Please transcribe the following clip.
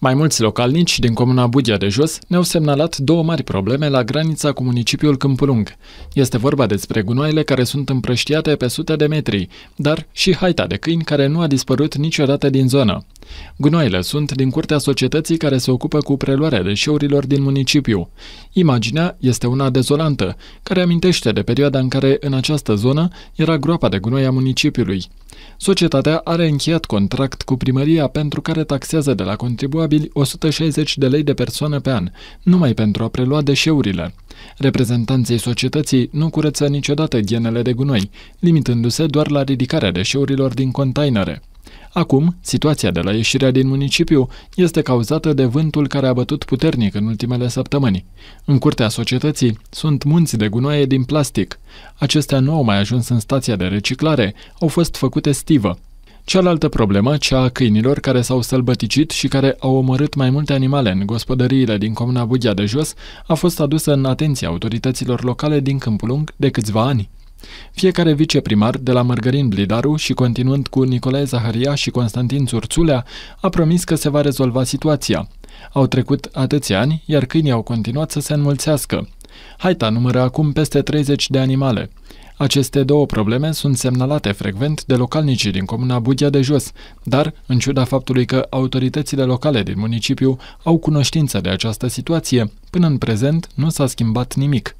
Mai mulți localnici din comuna Budia de Jos ne-au semnalat două mari probleme la granița cu municipiul Câmpulung. Este vorba despre gunoaiele care sunt împrăștiate pe sute de metri, dar și haita de câini care nu a dispărut niciodată din zonă. Gunoaiele sunt din curtea societății care se ocupă cu preluarea deșeurilor din municipiu. Imaginea este una dezolantă, care amintește de perioada în care în această zonă era groapa de gunoi a municipiului. Societatea are încheiat contract cu primăria pentru care taxează de la contribuabili 160 de lei de persoană pe an, numai pentru a prelua deșeurile. Reprezentanții societății nu curăță niciodată ghenele de gunoi, limitându-se doar la ridicarea deșeurilor din containere. Acum, situația de la ieșirea din municipiu este cauzată de vântul care a bătut puternic în ultimele săptămâni. În curtea societății sunt munți de gunoaie din plastic. Acestea nu au mai ajuns în stația de reciclare, au fost făcute stivă. Cealaltă problemă, cea a câinilor care s-au sălbăticit și care au omorât mai multe animale în gospodăriile din comuna Bugia de Jos, a fost adusă în atenția autorităților locale din Câmpulung de câțiva ani. Fiecare viceprimar, de la Mărgărin Blidaru și continuând cu Nicolae Zaharia și Constantin Țurțulea, a promis că se va rezolva situația. Au trecut atâția ani, iar câinii au continuat să se înmulțească. Haita numără acum peste 30 de animale. Aceste două probleme sunt semnalate frecvent de localnicii din comuna Budia de Jos, dar, în ciuda faptului că autoritățile locale din municipiu au cunoștință de această situație, până în prezent nu s-a schimbat nimic.